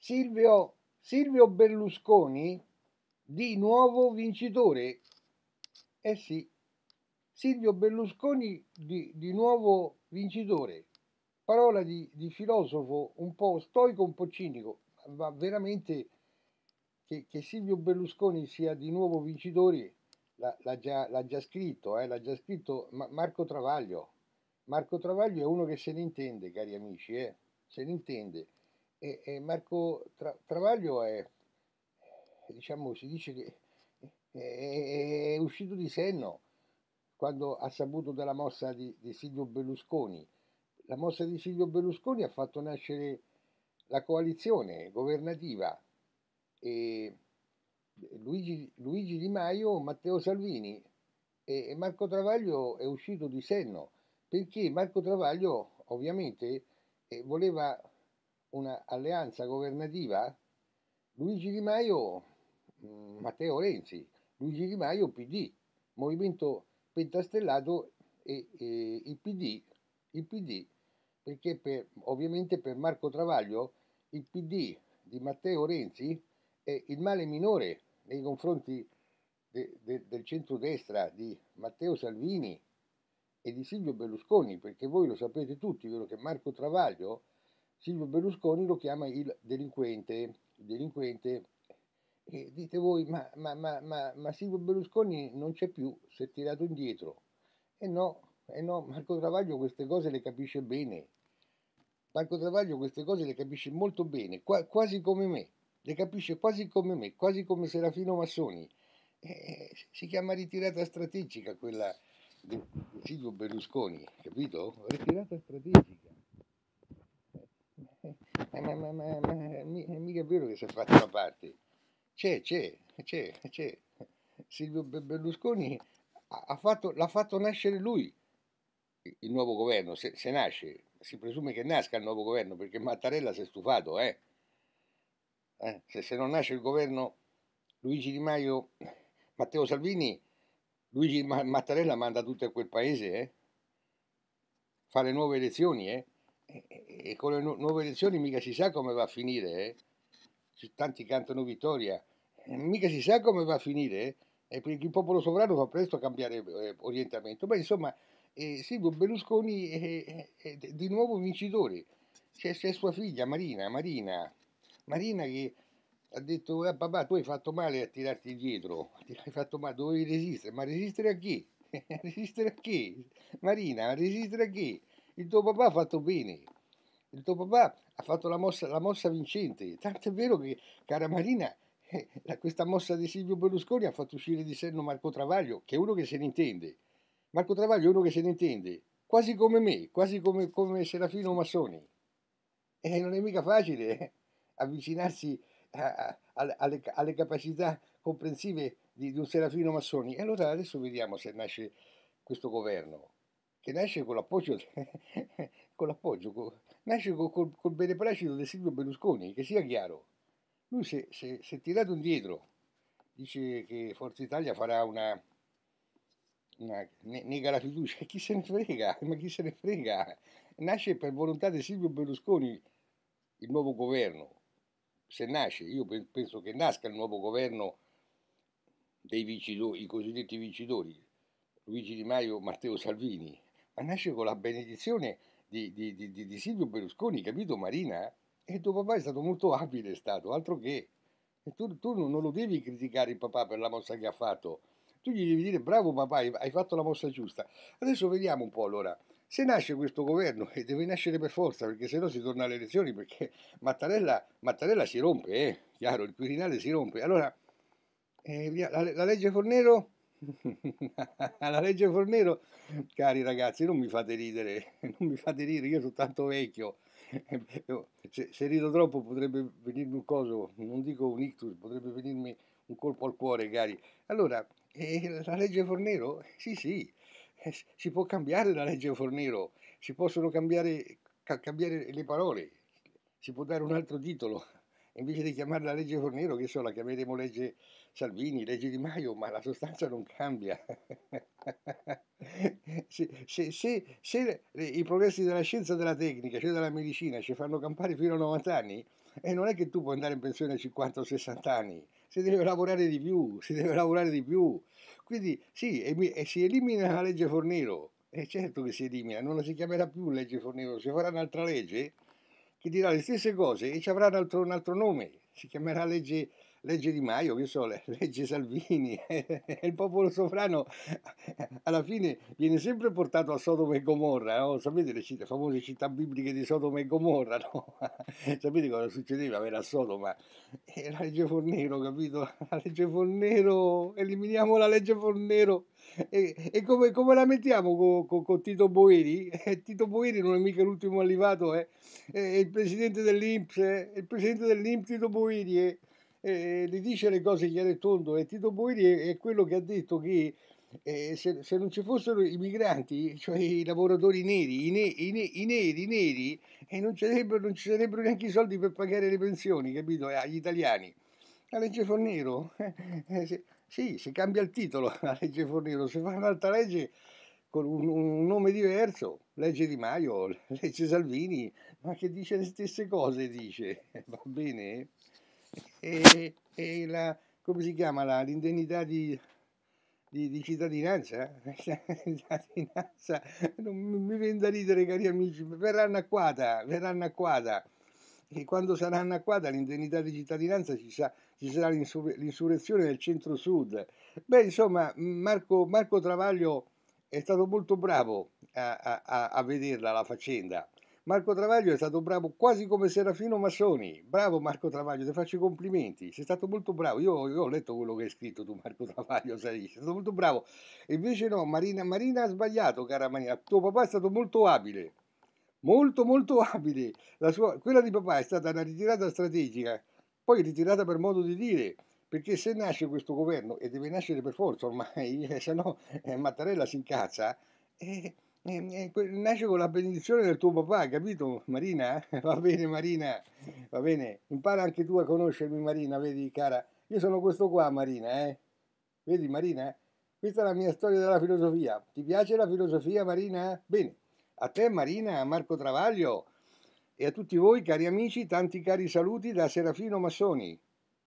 Silvio, Silvio Berlusconi di nuovo vincitore. Eh sì, Silvio Berlusconi di, di nuovo vincitore. Parola di, di, filosofo un po' stoico, un po' cinico, ma veramente che, che Silvio Berlusconi sia di nuovo vincitore l'ha, l'ha, già, l'ha già, scritto, eh, l'ha già scritto Marco Travaglio. Marco Travaglio è uno che se ne intende, cari amici, eh, se ne intende. E, e Marco Tra, Travaglio è, diciamo, si dice che è, è, uscito di senno quando ha saputo della mossa di, di Silvio Berlusconi. La mossa di Silvio Berlusconi ha fatto nascere la coalizione governativa e Luigi, Luigi Di Maio, Matteo Salvini e, Marco Travaglio è uscito di senno perché Marco Travaglio ovviamente eh, voleva un'alleanza governativa? Luigi Di Maio, mm, Matteo Renzi, Luigi Di Maio PD, Movimento Pentastellato e, e il, PD, il PD, perché per, ovviamente per Marco Travaglio il PD di Matteo Renzi è il male minore nei confronti de, de, del centrodestra di Matteo Salvini e di Silvio Berlusconi, perché voi lo sapete tutti, vero che Marco Travaglio Silvio Berlusconi lo chiama il delinquente, il delinquente e dite voi, ma, ma, ma, ma, Silvio Berlusconi non c'è più, si è tirato indietro. E no, eh no, Marco Travaglio queste cose le capisce bene. Marco Travaglio queste cose le capisce molto bene, qua, quasi come me, le capisce quasi come me, quasi come Serafino Massoni. Eh, si chiama ritirata strategica quella di Silvio Berlusconi, capito? Ritirata strategica. Ma, ma, ma, ma, ma è mica vero che si è fatta una parte. C'è, c'è, c'è, c'è. Silvio Berlusconi ha fatto, l'ha fatto nascere lui, il nuovo governo, se, se, nasce. Si presume che nasca il nuovo governo perché Mattarella si è stufato, eh? Eh, se, se non nasce il governo Luigi Di Maio, Matteo Salvini, Luigi Mattarella manda tutto a quel paese, eh? Fa le nuove elezioni, eh? E, con le nu- nuove elezioni mica si sa come va a finire, eh? tanti cantano vittoria, eh, mica si sa come va a finire, eh? perché il popolo sovrano fa presto a cambiare eh, orientamento. Ma insomma, eh, Silvio Berlusconi è, è, di nuovo vincitore. C'è, c'è, sua figlia Marina, Marina, Marina che ha detto, ah, papà tu hai fatto male a tirarti dietro, hai fatto male, dovevi resistere, ma resistere a chi? resistere a chi? Marina, resistere a chi? il tuo papà ha fatto bene, il tuo papà ha fatto la mossa, la mossa vincente, tanto è vero che, cara Marina, eh, questa mossa di Silvio Berlusconi ha fatto uscire di senno Marco Travaglio, che è uno che se ne intende. Marco Travaglio è uno che se ne intende, quasi come me, quasi come, come Serafino Massoni. E eh, non è mica facile eh, avvicinarsi a, a, a, alle, alle, capacità comprensive di, di un Serafino Massoni. E allora adesso vediamo se nasce questo governo che nasce con l'appoggio, con l'appoggio con, nasce col, col, col beneplacito di Silvio Berlusconi, che sia chiaro. Lui se, è tirato indietro, dice che Forza Italia farà una, una ne, nega la fiducia, chi se ne frega, ma chi se ne frega? Nasce per volontà di Silvio Berlusconi il nuovo governo, se nasce, io penso che nasca il nuovo governo dei vincitori, i cosiddetti vincitori, Luigi Di Maio, Matteo Salvini, nasce con la benedizione di, di, di, di, Silvio Berlusconi, capito Marina? E tuo papà è stato molto abile, è stato, altro che. E tu, tu non lo devi criticare il papà per la mossa che ha fatto, tu gli devi dire bravo papà, hai fatto la mossa giusta. Adesso vediamo un po' allora. Se nasce questo governo, e deve nascere per forza, perché se no si torna alle elezioni, perché Mattarella, Mattarella si rompe, eh? chiaro, il Quirinale si rompe. Allora, eh, la, la legge Fornero la legge Fornero, cari ragazzi, non mi fate ridere, non mi fate ridere, io sono tanto vecchio. Se, se rido troppo potrebbe venirmi un coso, non dico un ictus, potrebbe venirmi un colpo al cuore, cari. Allora, eh, la legge Fornero? Sì, sì, eh, si può cambiare la legge Fornero, si possono cambiare, ca- cambiare le parole, si può dare un altro titolo invece di chiamarla legge Fornero, che so, la chiameremo legge Salvini, legge Di Maio, ma la sostanza non cambia. se, se, se, se, i progressi della scienza e della tecnica, cioè della medicina, ci fanno campare fino a 90 anni, eh, non è che tu puoi andare in pensione a 50 o 60 anni, si deve lavorare di più, si deve lavorare di più. Quindi sì, e, e eh, si elimina la legge Fornero, è certo che si elimina, non la si chiamerà più legge Fornero, si farà un'altra legge che dirà le stesse cose e ci avrà un altro, un altro nome, si chiamerà legge legge Di Maio, che so, legge Salvini, il popolo sovrano alla fine viene sempre portato a Sodoma e Gomorra, no? sapete le, città, famose città bibliche di Sodoma e Gomorra, no? sapete cosa succedeva? Era Sodoma, e la legge Fornero, capito? La legge Fornero, eliminiamo la legge Fornero. E, e come, come, la mettiamo con, con, con Tito Boeri? Eh, Tito Boeri non è mica l'ultimo arrivato, eh? è il presidente dell'Inps, eh? il presidente dell'Inps Tito Boeri. Eh? eh, le dice le cose Chiaretondo e tondo e Tito Boeri è, quello che ha detto che eh, se, se, non ci fossero i migranti, cioè i lavoratori neri, i, ne, i, ne, i neri, i neri, eh, non, ci non, ci sarebbero neanche i soldi per pagare le pensioni, capito, eh, agli italiani. La legge Fornero, eh, se, sì, si cambia il titolo la legge Fornero, si fa un'altra legge con un, un, nome diverso, legge Di Maio, legge Salvini, ma che dice le stesse cose, dice, va bene? e, e la, come si chiama la, l'indennità di, di, di cittadinanza? cittadinanza, non mi viene da ridere cari amici, verrà anacquata, verrà anacquata. E quando sarà annacquata l'indennità di cittadinanza ci, sa, ci sarà l'insur- l'insurrezione del centro-sud. Beh, insomma, Marco, Marco Travaglio è stato molto bravo a, a, a vederla la faccenda Marco Travaglio è stato bravo quasi come Serafino Massoni. Bravo Marco Travaglio, ti faccio i complimenti. Sei stato molto bravo. Io, io, ho letto quello che hai scritto tu, Marco Travaglio, sei, stato molto bravo. invece no, Marina, Marina ha sbagliato, cara Marina. Tuo papà è stato molto abile. Molto, molto abile. Sua, quella di papà è stata una ritirata strategica, poi ritirata per modo di dire perché se nasce questo governo e deve nascere per forza ormai, se no eh, Mattarella si incazza, eh, eh, eh, nasce con la benedizione del tuo papà, capito Marina? Va bene Marina, va bene, impara anche tu a conoscermi Marina, vedi cara, io sono questo qua Marina, eh? Vedi Marina? Questa è la mia storia della filosofia. Ti piace la filosofia Marina? Bene, a te Marina, a Marco Travaglio e a tutti voi cari amici, tanti cari saluti da Serafino Massoni.